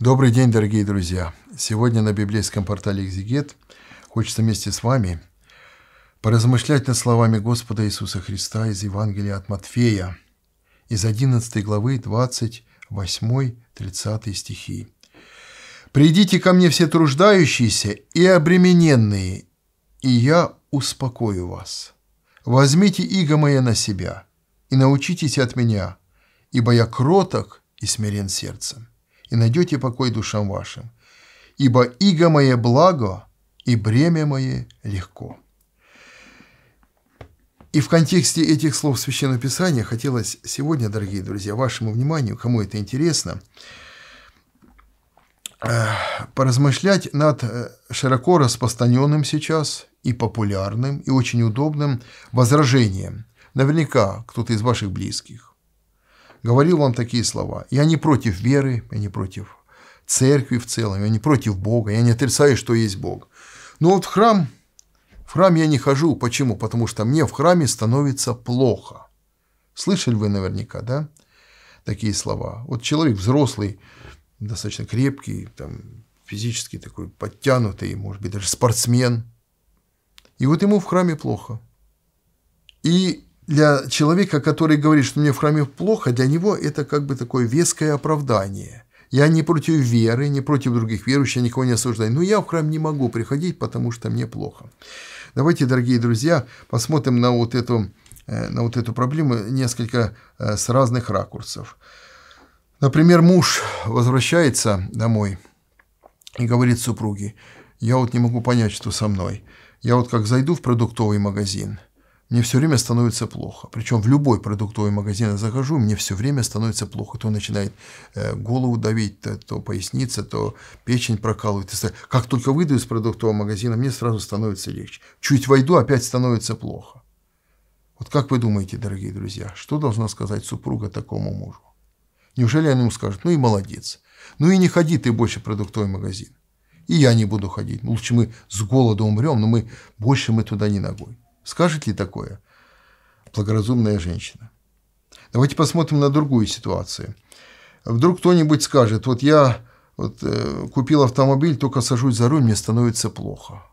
Добрый день, дорогие друзья! Сегодня на библейском портале «Экзегет» хочется вместе с вами поразмышлять над словами Господа Иисуса Христа из Евангелия от Матфея, из 11 главы 28-30 стихи. «Придите ко мне все труждающиеся и обремененные, и я успокою вас. Возьмите иго мое на себя и научитесь от меня, ибо я кроток и смирен сердцем» и найдете покой душам вашим. Ибо иго мое благо, и бремя мое легко». И в контексте этих слов Священного Писания хотелось сегодня, дорогие друзья, вашему вниманию, кому это интересно, э, поразмышлять над э, широко распространенным сейчас и популярным, и очень удобным возражением. Наверняка кто-то из ваших близких, говорил вам такие слова. Я не против веры, я не против церкви в целом, я не против Бога, я не отрицаю, что есть Бог. Но вот в храм, в храм я не хожу. Почему? Потому что мне в храме становится плохо. Слышали вы наверняка, да, такие слова. Вот человек взрослый, достаточно крепкий, там, физически такой подтянутый, может быть, даже спортсмен. И вот ему в храме плохо. И для человека, который говорит, что мне в храме плохо, для него это как бы такое веское оправдание. Я не против веры, не против других верующих, я никого не осуждаю, но я в храм не могу приходить, потому что мне плохо. Давайте, дорогие друзья, посмотрим на вот эту, э, на вот эту проблему несколько э, с разных ракурсов. Например, муж возвращается домой и говорит супруге, я вот не могу понять, что со мной. Я вот как зайду в продуктовый магазин – мне все время становится плохо. Причем в любой продуктовый магазин я захожу, мне все время становится плохо. То начинает э, голову давить, то, то поясница, то печень прокалывает. Как только выйду из продуктового магазина, мне сразу становится легче. Чуть войду, опять становится плохо. Вот как вы думаете, дорогие друзья, что должна сказать супруга такому мужу? Неужели она ему скажет, ну и молодец, ну и не ходи ты больше в продуктовый магазин, и я не буду ходить, ну, лучше мы с голода умрем, но мы больше мы туда не ногой. Скажет ли такое благоразумная женщина? Давайте посмотрим на другую ситуацию. Вдруг кто-нибудь скажет, вот я вот, э, купил автомобиль, только сажусь за руль, мне становится плохо.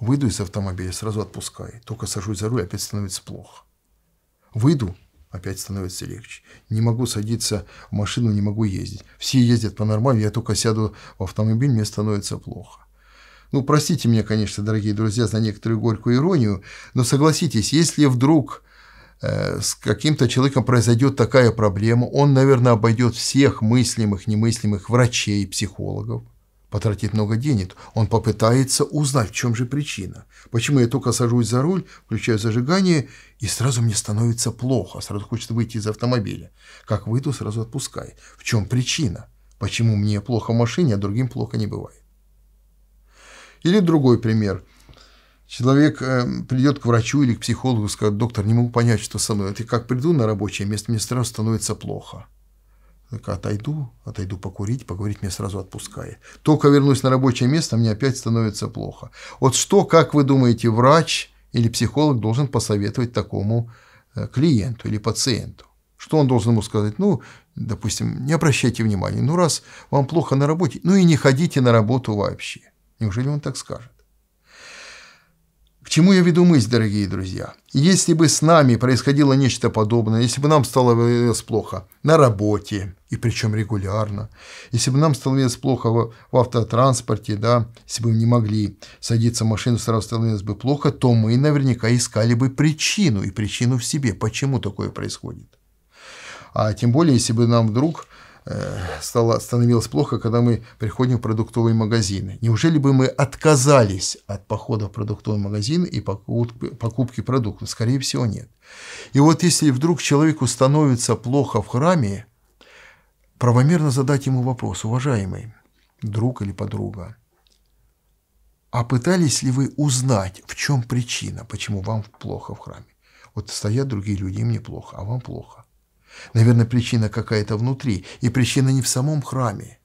Выйду из автомобиля, сразу отпускай. Только сажусь за руль, опять становится плохо. Выйду, опять становится легче. Не могу садиться в машину, не могу ездить. Все ездят по нормальному, я только сяду в автомобиль, мне становится плохо. Ну, простите меня, конечно, дорогие друзья, за некоторую горькую иронию, но согласитесь, если вдруг э, с каким-то человеком произойдет такая проблема, он, наверное, обойдет всех мыслимых, немыслимых врачей, психологов, потратит много денег, он попытается узнать, в чем же причина. Почему я только сажусь за руль, включаю зажигание, и сразу мне становится плохо, сразу хочется выйти из автомобиля. Как выйду, сразу отпускай. В чем причина? Почему мне плохо в машине, а другим плохо не бывает? Или другой пример. Человек э, придет к врачу или к психологу и скажет, доктор, не могу понять, что со мной. И как приду на рабочее место, мне сразу становится плохо. Так отойду, отойду покурить, поговорить мне сразу отпускает. Только вернусь на рабочее место, мне опять становится плохо. Вот что, как вы думаете, врач или психолог должен посоветовать такому э, клиенту или пациенту? Что он должен ему сказать? Ну, допустим, не обращайте внимания. Ну, раз вам плохо на работе, ну и не ходите на работу вообще. Неужели он так скажет? К чему я веду мысль, дорогие друзья? Если бы с нами происходило нечто подобное, если бы нам становилось плохо на работе, и причем регулярно, если бы нам становилось плохо в, автотранспорте, да, если бы мы не могли садиться в машину, сразу становилось бы плохо, то мы наверняка искали бы причину, и причину в себе, почему такое происходит. А тем более, если бы нам вдруг Э, стало, становилось плохо, когда мы приходим в продуктовые магазины. Неужели бы мы отказались от похода в продуктовый магазин и покупки продуктов? Скорее всего, нет. И вот если вдруг человеку становится плохо в храме, правомерно задать ему вопрос, уважаемый друг или подруга, а пытались ли вы узнать, в чем причина, почему вам плохо в храме? Вот стоят другие люди, им неплохо, а вам плохо. Наверное, причина какая-то внутри. И причина не в самом храме,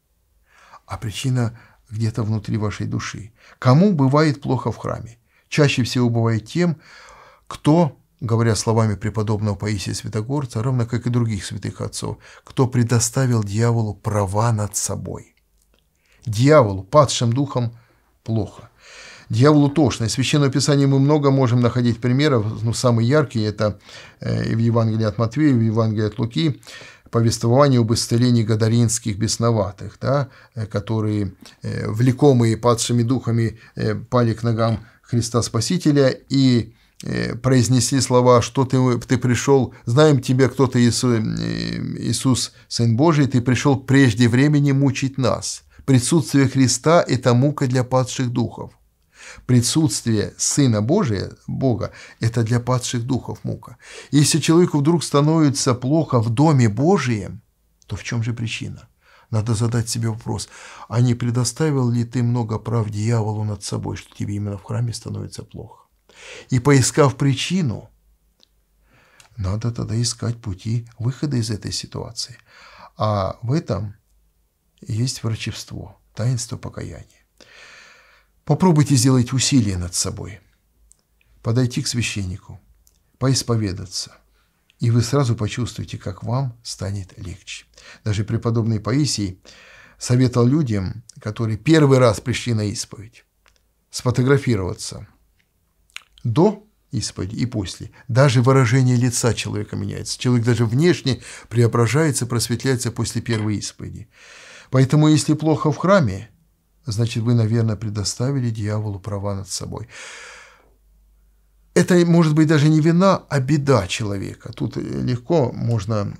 а причина где-то внутри вашей души. Кому бывает плохо в храме? Чаще всего бывает тем, кто, говоря словами преподобного Паисия Святогорца, равно как и других святых отцов, кто предоставил дьяволу права над собой. Дьяволу, падшим духом, плохо – Дьяволу тошно. Из Священного Писания мы много можем находить примеров. Но ну, самый яркий – это э, в Евангелии от Матвея, в Евангелии от Луки повествование об исцелении гадаринских бесноватых, да, э, которые, э, влекомые падшими духами, пали к ногам Христа Спасителя и произнесли слова, что ты, ты пришел, знаем тебя, кто ты, Иисус, Иисус, Сын Божий, ты пришел прежде времени мучить нас. Присутствие Христа – это мука для падших духов – Присутствие Сына Божия, Бога, это для падших духов мука. Если человеку вдруг становится плохо в Доме Божием, то в чем же причина? Надо задать себе вопрос, а не предоставил ли ты много прав дьяволу над собой, что тебе именно в храме становится плохо? И поискав причину, надо тогда искать пути выхода из этой ситуации. А в этом есть врачевство, таинство покаяния. Попробуйте сделать усилие над собой. Подойти к священнику, поисповедаться. И вы сразу почувствуете, как вам станет легче. Даже преподобный Паисий советовал людям, которые первый раз пришли на исповедь, сфотографироваться до исповеди и после. Даже выражение лица человека меняется. Человек даже внешне преображается, просветляется после первой исповеди. Поэтому, если плохо в храме, значит, вы, наверное, предоставили дьяволу права над собой. Это может быть даже не вина, а беда человека. Тут э, легко можно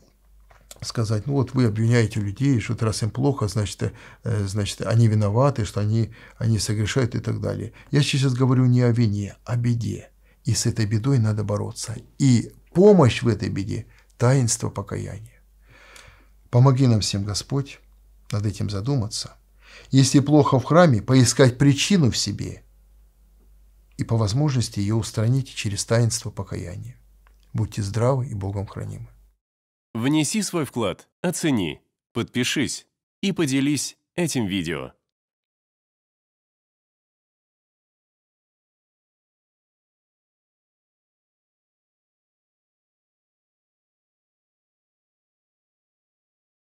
сказать, ну вот вы обвиняете людей, что раз им плохо, значит, э, значит они виноваты, что они, они согрешают и так далее. Я сейчас говорю не о вине, а о беде. И с этой бедой надо бороться. И помощь в этой беде – таинство покаяния. Помоги нам всем, Господь, над этим задуматься – если плохо в храме, поискать причину в себе и по возможности ее устраните через таинство покаяния. Будьте здравы и Богом хранимы. Внеси свой вклад, оцени, подпишись и поделись этим видео.